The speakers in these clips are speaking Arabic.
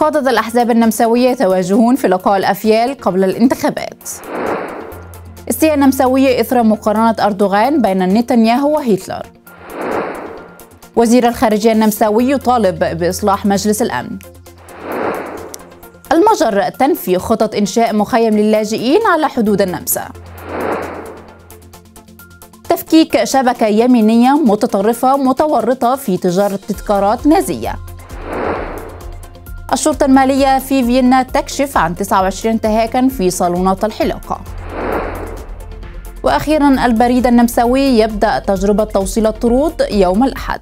قادة الأحزاب النمساوية يتواجهون في لقاء الأفيال قبل الانتخابات استياء نمساوية إثر مقارنة أردوغان بين نتنياهو وهتلر وزير الخارجية النمساوي يطالب بإصلاح مجلس الأمن المجر تنفي خطط إنشاء مخيم للاجئين على حدود النمسا تفكيك شبكة يمينية متطرفة متورطة في تجارة تذكارات نازية الشرطة المالية في فيينا تكشف عن 29 انتهاكا في صالونات الحلاقة وأخيرا البريد النمساوي يبدأ تجربة توصيل الطرود يوم الأحد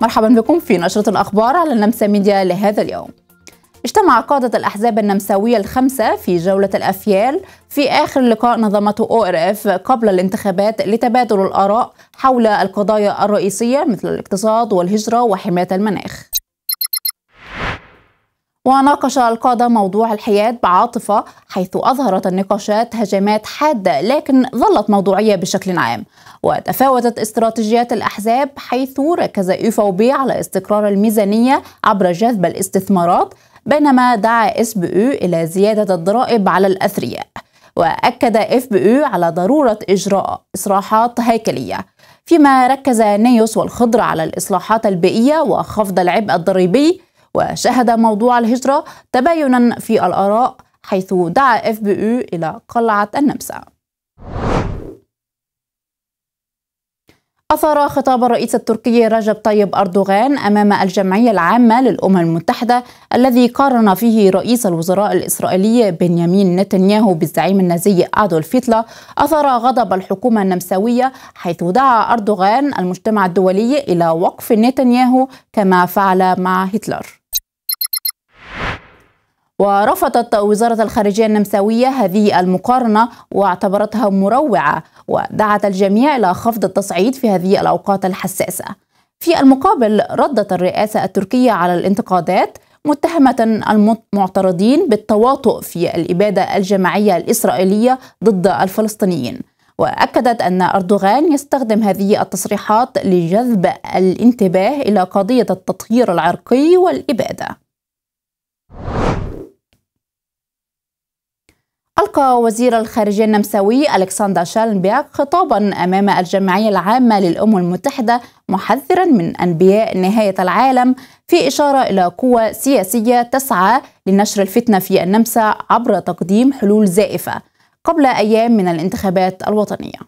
مرحبا بكم في نشرة الأخبار على النمسا ميديا لهذا اليوم اجتمع قادة الأحزاب النمساوية الخمسة في جولة الأفيال في آخر لقاء نظمته أو إر إف قبل الانتخابات لتبادل الآراء حول القضايا الرئيسية مثل الاقتصاد والهجرة وحماية المناخ. وناقش القادة موضوع الحياد بعاطفة حيث أظهرت النقاشات هجمات حادة لكن ظلت موضوعية بشكل عام وتفاوتت استراتيجيات الأحزاب حيث ركز إيفوبي على استقرار الميزانية عبر جذب الاستثمارات بينما دعا اس بي او إلى زيادة الضرائب على الأثرياء وأكد اف بي او على ضرورة إجراء إصلاحات هيكلية فيما ركز نيوس والخضر على الإصلاحات البيئية وخفض العبء الضريبي وشهد موضوع الهجرة تباينا في الآراء حيث دعا اف بي او إلى قلعة النمسا أثار خطاب الرئيس التركي رجب طيب أردوغان أمام الجمعية العامة للأمم المتحدة الذي قارن فيه رئيس الوزراء الإسرائيلي بنيامين نتنياهو بالزعيم النازي أدولف هتلر أثار غضب الحكومة النمساوية حيث دعا أردوغان المجتمع الدولي إلى وقف نتنياهو كما فعل مع هتلر ورفضت وزارة الخارجية النمساوية هذه المقارنة واعتبرتها مروعة ودعت الجميع إلى خفض التصعيد في هذه الأوقات الحساسة في المقابل ردت الرئاسة التركية على الانتقادات متهمة المعترضين بالتواطؤ في الإبادة الجماعية الإسرائيلية ضد الفلسطينيين وأكدت أن أردوغان يستخدم هذه التصريحات لجذب الانتباه إلى قضية التطهير العرقي والإبادة ألقى وزير الخارجية النمساوي ألكسندر شالنبيرغ خطابا أمام الجمعية العامة للأمم المتحدة محذرا من أنبياء نهاية العالم في إشارة إلى قوى سياسية تسعى لنشر الفتنة في النمسا عبر تقديم حلول زائفة قبل أيام من الانتخابات الوطنية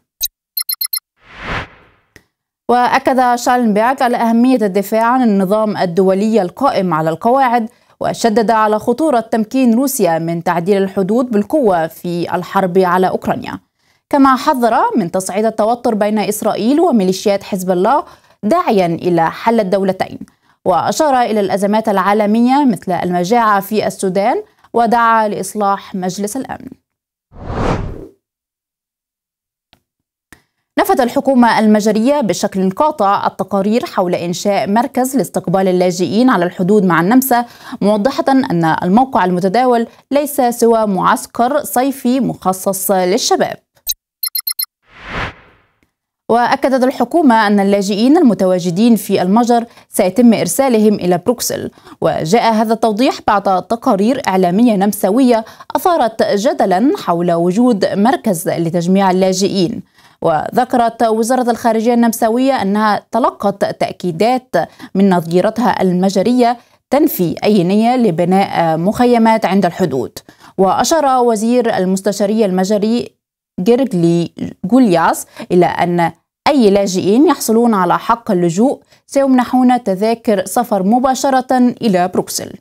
وأكد شالنبيرغ على أهمية الدفاع عن النظام الدولي القائم على القواعد وشدد على خطورة تمكين روسيا من تعديل الحدود بالقوة في الحرب على أوكرانيا كما حذر من تصعيد التوتر بين إسرائيل وميليشيات حزب الله داعيا إلى حل الدولتين وأشار إلى الأزمات العالمية مثل المجاعة في السودان ودعا لإصلاح مجلس الأمن نفت الحكومة المجرية بشكل قاطع التقارير حول إنشاء مركز لاستقبال اللاجئين على الحدود مع النمسا موضحة أن الموقع المتداول ليس سوى معسكر صيفي مخصص للشباب وأكدت الحكومة أن اللاجئين المتواجدين في المجر سيتم إرسالهم إلى بروكسل وجاء هذا التوضيح بعد تقارير إعلامية نمساوية أثارت جدلا حول وجود مركز لتجميع اللاجئين وذكرت وزارة الخارجية النمساوية أنها تلقت تأكيدات من نظيرتها المجرية تنفي أي نية لبناء مخيمات عند الحدود وأشار وزير المستشارية المجري جيرجلي جولياس إلى أن أي لاجئين يحصلون على حق اللجوء سيمنحون تذاكر سفر مباشرة إلى بروكسل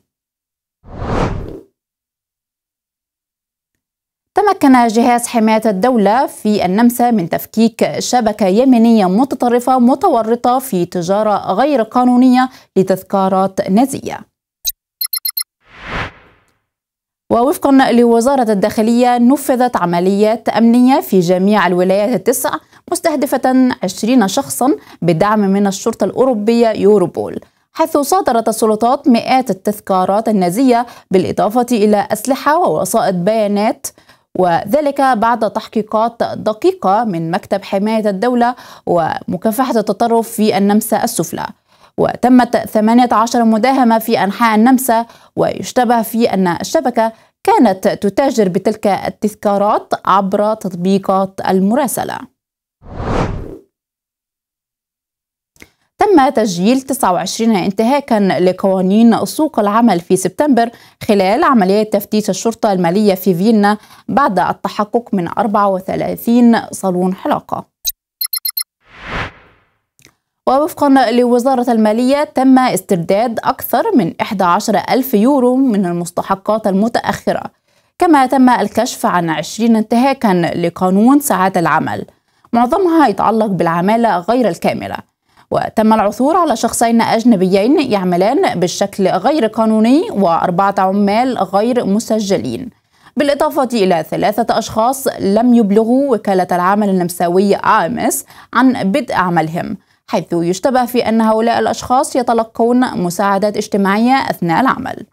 تمكن جهاز حماية الدولة في النمسا من تفكيك شبكة يمنية متطرفة متورطة في تجارة غير قانونية لتذكارات نازية ووفقا لوزارة الداخلية نفذت عمليات أمنية في جميع الولايات التسع مستهدفة 20 شخصا بدعم من الشرطة الأوروبية يوروبول حيث صادرت السلطات مئات التذكارات النازية بالإضافة إلى أسلحة ووسائط بيانات وذلك بعد تحقيقات دقيقة من مكتب حماية الدولة ومكافحة التطرف في النمسا السفلى وتمت 18 مداهمة في أنحاء النمسا ويشتبه في أن الشبكة كانت تتاجر بتلك التذكارات عبر تطبيقات المراسله تم تسجيل 29 انتهاكا لقوانين سوق العمل في سبتمبر خلال عملية تفتيش الشرطة المالية في فيينا بعد التحقق من 34 صالون حلاقة ووفقا لوزارة المالية تم استرداد أكثر من 11 ألف يورو من المستحقات المتأخرة كما تم الكشف عن 20 انتهاكا لقانون ساعات العمل معظمها يتعلق بالعمالة غير الكاملة وتم العثور على شخصين أجنبيين يعملان بالشكل غير قانوني وأربعة عمال غير مسجلين بالإضافة إلى ثلاثة أشخاص لم يبلغوا وكالة العمل النمساوي آمس عن بدء عملهم حيث يشتبه في أن هؤلاء الأشخاص يتلقون مساعدات اجتماعية أثناء العمل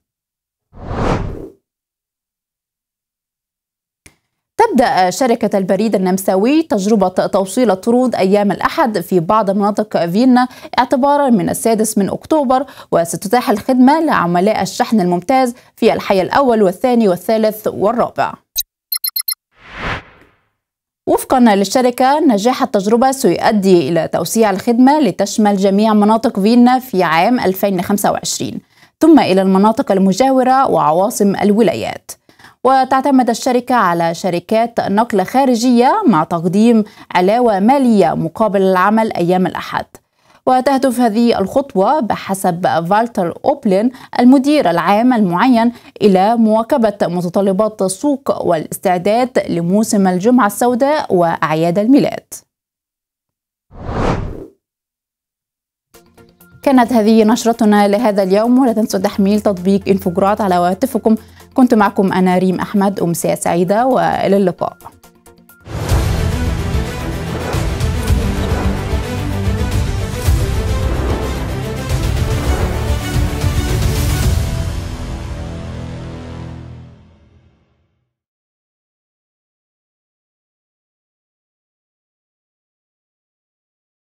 تبدأ شركة البريد النمساوي تجربة توصيل الطرود أيام الأحد في بعض مناطق فيينا اعتبارا من السادس من أكتوبر وستتاح الخدمة لعملاء الشحن الممتاز في الحي الأول والثاني والثالث والرابع وفقا للشركة نجاح التجربة سيؤدي إلى توسيع الخدمة لتشمل جميع مناطق فيينا في عام 2025 ثم إلى المناطق المجاورة وعواصم الولايات وتعتمد الشركة على شركات نقل خارجية مع تقديم علاوة مالية مقابل العمل أيام الأحد وتهدف هذه الخطوة بحسب فالتر أوبلين المدير العام المعين إلى مواكبة متطلبات السوق والاستعداد لموسم الجمعة السوداء وأعياد الميلاد كانت هذه نشرتنا لهذا اليوم ولا تنسوا تحميل تطبيق انفوجرات على هواتفكم كنت معكم أنا ريم أحمد أمسية سعيدة وإلى اللقاء